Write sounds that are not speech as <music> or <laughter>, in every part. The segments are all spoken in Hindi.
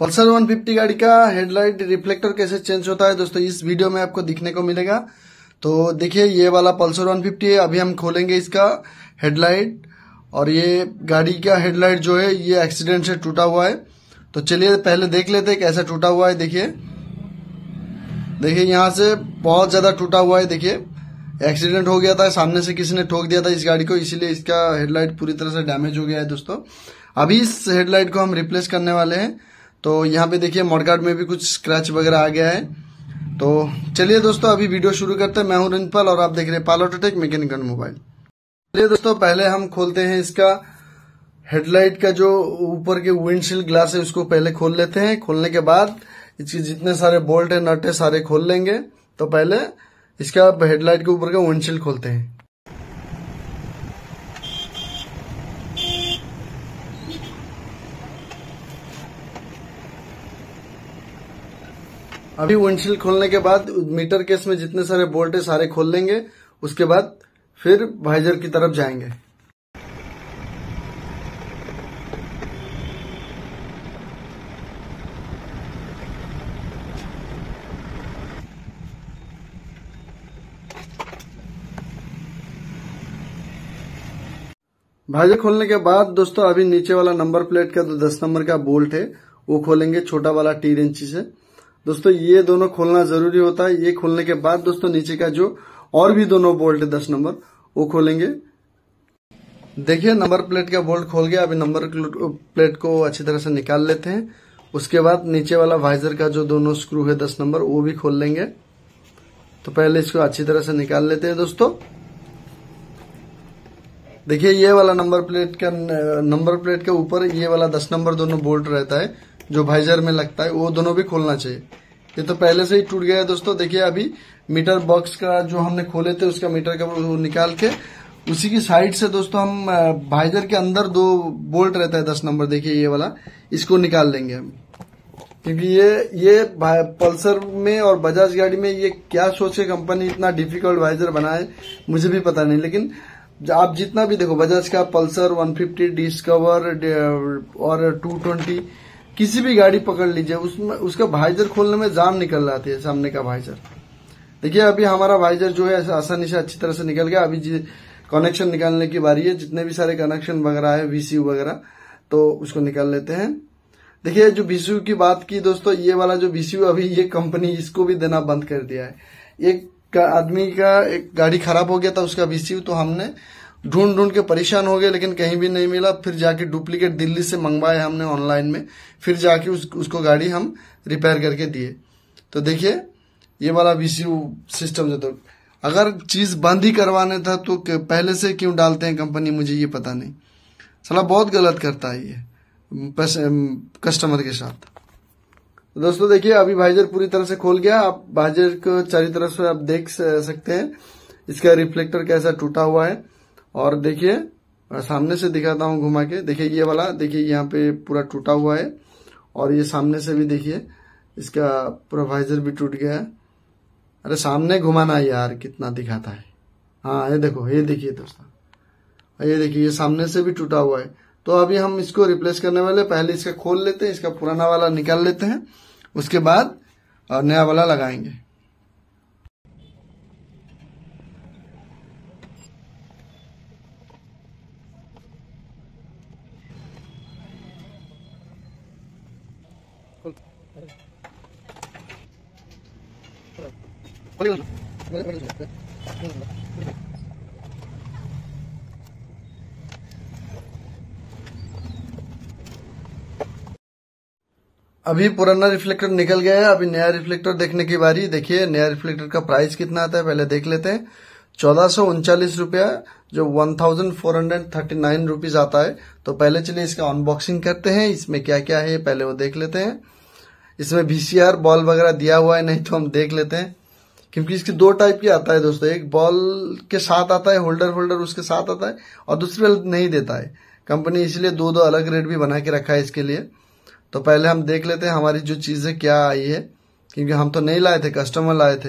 पल्सर 150 गाड़ी का हेडलाइट रिफ्लेक्टर कैसे चेंज होता है दोस्तों इस वीडियो में आपको दिखने को मिलेगा तो देखिए ये वाला पल्सर 150 है अभी हम खोलेंगे इसका हेडलाइट और ये गाड़ी का हेडलाइट जो है ये एक्सीडेंट से टूटा हुआ है तो चलिए पहले देख लेते हैं कैसा टूटा हुआ है देखिए देखिए यहाँ से बहुत ज़्यादा टूटा हुआ है देखिए एक्सीडेंट हो गया था सामने से किसी ने ठोक दिया था इस गाड़ी को इसीलिए इसका हेडलाइट पूरी तरह से डैमेज हो गया है दोस्तों अभी इस हेडलाइट को हम रिप्लेस करने वाले हैं तो यहाँ पे देखिए मॉडगार्ड में भी कुछ स्क्रैच वगैरह आ गया है तो चलिए दोस्तों अभी वीडियो शुरू करते हैं मैं हूं रंजपाल और आप देख रहे हैं पालोटोटेक मैकेनिकल मोबाइल चलिए दोस्तों पहले हम खोलते हैं इसका हेडलाइट का जो ऊपर के विंडशील्ड ग्लास है उसको पहले खोल लेते हैं खोलने के बाद इसके जितने सारे बोल्ट है नट है सारे खोल लेंगे तो पहले इसका हेडलाइट के ऊपर का विंडशील्ड खोलते हैं अभी विंडशील्ड खोलने के बाद मीटर केस में जितने सारे बोल्ट है सारे खोल लेंगे उसके बाद फिर भाइजर की तरफ जाएंगे भाइजर खोलने के बाद दोस्तों अभी नीचे वाला नंबर प्लेट का जो दस नंबर का बोल्ट है वो खोलेंगे छोटा वाला टी इंची से दोस्तों ये दोनों खोलना जरूरी होता है ये खोलने के बाद दोस्तों नीचे का जो और भी दोनों बोल्ट है दस नंबर वो खोलेंगे देखिए नंबर प्लेट का बोल्ट खोल गया अभी नंबर प्लेट को अच्छी तरह से निकाल लेते हैं उसके बाद नीचे वाला वाइजर का जो दोनों स्क्रू है दस नंबर वो भी खोल लेंगे तो पहले इसको अच्छी तरह से निकाल लेते हैं दोस्तों देखिए ये वाला नंबर प्लेट का नंबर प्लेट के ऊपर ये वाला दस नंबर दोनों बोल्ट रहता है जो भाइजर में लगता है वो दोनों भी खोलना चाहिए ये तो पहले से ही टूट गया है दोस्तों देखिए अभी मीटर बॉक्स का जो हमने खोले थे उसका मीटर का निकाल के उसी की साइड से दोस्तों हम भाइजर के अंदर दो बोल्ट रहता है दस नंबर देखिए ये वाला इसको निकाल लेंगे हम क्योंकि ये ये पल्सर में और बजाज गाड़ी में ये क्या सोचे कंपनी इतना डिफिकल्ट वाइजर बनाए मुझे भी पता नहीं लेकिन आप जितना भी देखो बजाज का पल्सर 150 डिस्कवर और 220 किसी भी गाड़ी पकड़ लीजिए उसमें उसका भाईजर खोलने में जान निकल रहा है सामने का भाईजर देखिए अभी हमारा भाईजर जो है आसानी से अच्छी तरह से निकल गया अभी कनेक्शन निकालने की बारी है जितने भी सारे कनेक्शन वगैरह है वीसी वगैरह तो उसको निकाल लेते हैं देखिए जो वीसीयू की बात की दोस्तों ये वाला जो वीसीयू अभी ये कंपनी इसको भी देना बंद कर दिया है एक आदमी का एक गाड़ी खराब हो गया था उसका वीसीयू तो हमने ढूंढ ढूंढ के परेशान हो गए लेकिन कहीं भी नहीं मिला फिर जाके डुप्लीकेट दिल्ली से मंगवाए हमने ऑनलाइन में फिर जाके उस उसको गाड़ी हम रिपेयर करके दिए तो देखिए ये वाला वी सिस्टम जो तो अगर चीज़ बंद ही करवाने था तो पहले से क्यों डालते हैं कंपनी मुझे ये पता नहीं सलाह बहुत गलत करता है ये कस्टमर के साथ दोस्तों देखिए अभी भाइजर पूरी तरह से खोल गया आप भाईजर को चारी तरफ से आप देख सकते हैं इसका रिफ्लेक्टर कैसा टूटा हुआ है और देखिए सामने से दिखाता हूँ घुमा के देखिए ये वाला देखिए यहाँ पे पूरा टूटा हुआ है और ये सामने से भी देखिए इसका पूरा वाइजर भी टूट गया है अरे सामने घुमाना यार कितना दिखाता है हाँ ये देखो ये देखिए दोस्तों ये देखिए ये सामने से भी टूटा हुआ है तो अभी हम इसको रिप्लेस करने वाले पहले इसका खोल लेते हैं इसका पुराना वाला निकाल लेते हैं उसके बाद नया वाला लगाएंगे अभी पुराना रिफ्लेक्टर निकल गया है अभी नया रिफ्लेक्टर देखने की बारी देखिए नया रिफ्लेक्टर का प्राइस कितना आता है पहले देख लेते हैं चौदह सौ उनचालीस रुपया जो one thousand four hundred thirty nine rupees आता है तो पहले चलिए इसका अनबॉक्सिंग करते हैं इसमें क्या क्या है पहले वो देख लेते हैं इसमें वीसीआर बॉल वगैरह दिया हुआ है नहीं तो हम देख लेते हैं क्योंकि इसके दो टाइप के आता है दोस्तों एक बॉल के साथ आता है होल्डर होल्डर उसके साथ आता है और दूसरे नहीं देता है कंपनी इसलिए दो दो अलग रेट भी बना के रखा है इसके लिए तो पहले हम देख लेते हैं हमारी जो चीज़ें क्या आई है क्योंकि हम तो नहीं लाए थे कस्टमर लाए थे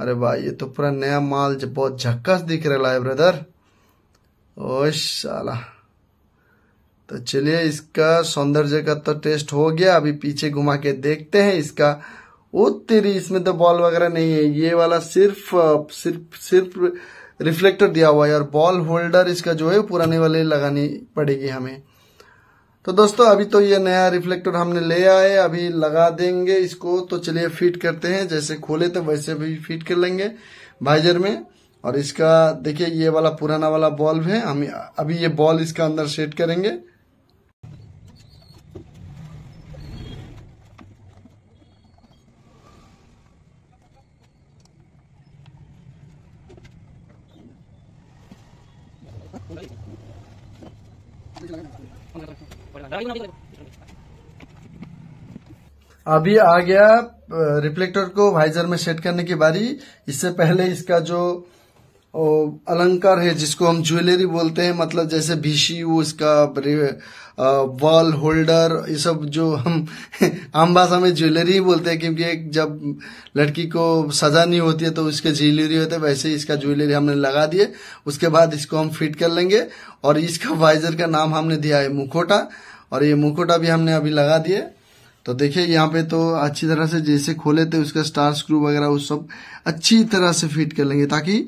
अरे भाई ये तो पूरा नया माल बहुत झक्कस दिख रहा है ब्रदर ओ शाला तो चलिए इसका सौंदर्य का तो टेस्ट हो गया अभी पीछे घुमा के देखते हैं इसका वो तेरी इसमें तो बॉल वगैरह नहीं है ये वाला सिर्फ सिर्फ सिर्फ रिफ्लेक्टर दिया हुआ है और बॉल होल्डर इसका जो है पुराने वाले लगानी पड़ेगी हमें तो दोस्तों अभी तो ये नया रिफ्लेक्टर हमने ले आए अभी लगा देंगे इसको तो चलिए फिट करते हैं जैसे खोले तो वैसे भी फिट कर लेंगे भाइजर में और इसका देखिए ये वाला पुराना वाला बॉल्ब है हम अभी ये बॉल इसका अंदर सेट करेंगे अभी आ गया रिफ्लेक्टर को वाइजर में सेट करने की बारी इससे पहले इसका जो अलंकार है जिसको हम ज्वेलरी बोलते हैं मतलब जैसे भीशी उसका वॉल होल्डर ये सब जो हम <laughs> आम भाषा में ज्वेलरी ही बोलते हैं क्योंकि एक जब लड़की को सजा नहीं होती है तो उसके ज्वेलरी होते हैं वैसे ही इसका ज्वेलरी हमने लगा दिए उसके बाद इसको हम फिट कर लेंगे और इसका वाइजर का नाम हमने दिया है मुखोटा और ये मुखोटा भी हमने अभी लगा दिए तो देखिए यहाँ पे तो अच्छी तरह से जैसे खोले थे उसका स्टार स्क्रू वगैरह उस सब अच्छी तरह से फिट कर लेंगे ताकि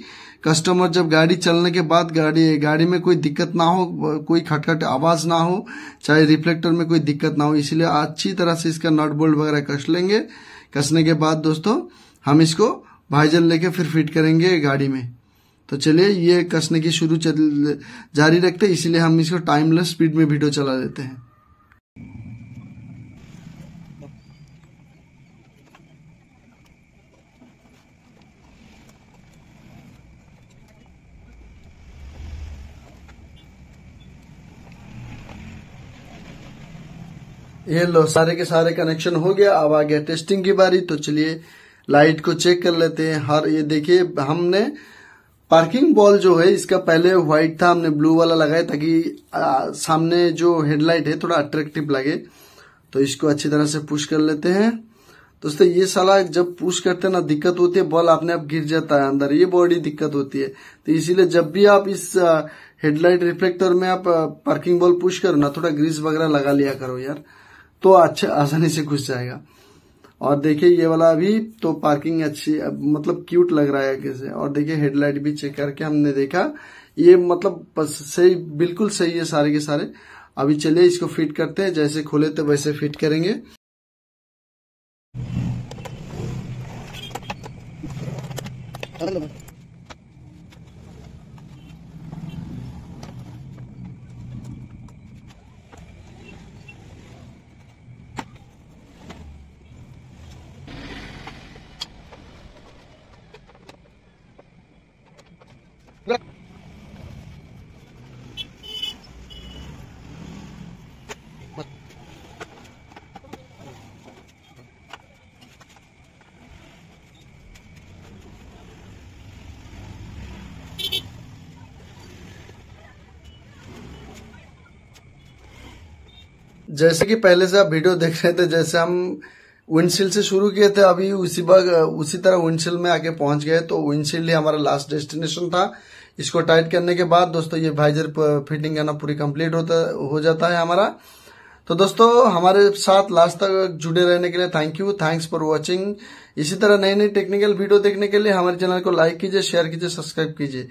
कस्टमर जब गाड़ी चलने के बाद गाड़ी गाड़ी में कोई दिक्कत ना हो कोई खटखट आवाज ना हो चाहे रिफ्लेक्टर में कोई दिक्कत ना हो इसलिए अच्छी तरह से इसका नट बोल्ट वगैरह कस लेंगे कसने के बाद दोस्तों हम इसको भाईजन लेके फिर फिट करेंगे गाड़ी में तो चलिए ये कसने की शुरू जारी रखते इसलिए हम इसको टाइमलेस स्पीड में वीडियो चला लेते हैं ये लो सारे के सारे कनेक्शन हो गया अब आ गया टेस्टिंग की बारी तो चलिए लाइट को चेक कर लेते हैं हर ये देखिए हमने पार्किंग बॉल जो है इसका पहले व्हाइट था हमने ब्लू वाला लगाया ताकि सामने जो हेडलाइट है थोड़ा अट्रैक्टिव लगे तो इसको अच्छी तरह से पुश कर लेते हैं दोस्तों ये साला जब पुश करते हैं ना दिक्कत होती है बॉल अपने आप गिर जाता है अंदर ये बॉडी दिक्कत होती है तो इसीलिए जब भी आप इस हेडलाइट रिफ्लेक्टर में आप पार्किंग बॉल पुश करो ना थोड़ा ग्रीस वगैरह लगा लिया करो यार तो अच्छा आसानी से घुस जाएगा और देखिए ये वाला भी तो पार्किंग अच्छी मतलब क्यूट लग रहा है कैसे और देखिए हेडलाइट भी चेक करके हमने देखा ये मतलब सही बिल्कुल सही है सारे के सारे अभी चलिए इसको फिट करते हैं जैसे खोले तो वैसे फिट करेंगे हेलो जैसे कि पहले से आप वीडियो देख रहे थे जैसे हम विंडशील्ड से शुरू किए थे अभी उसी बार उसी तरह विंडशील्ड में आके पहुंच गए तो विंडशील्ड ही हमारा लास्ट डेस्टिनेशन था इसको टाइट करने के बाद दोस्तों ये भाइजर फिटिंग करना पूरी कंप्लीट होता हो जाता है हमारा तो दोस्तों हमारे साथ लास्ट तक जुड़े रहने के लिए thank you thanks for watching इसी तरह नई नई टेक्निकल वीडियो देखने के लिए हमारे चैनल को लाइक कीजिए शेयर कीजिए सब्सक्राइब कीजिए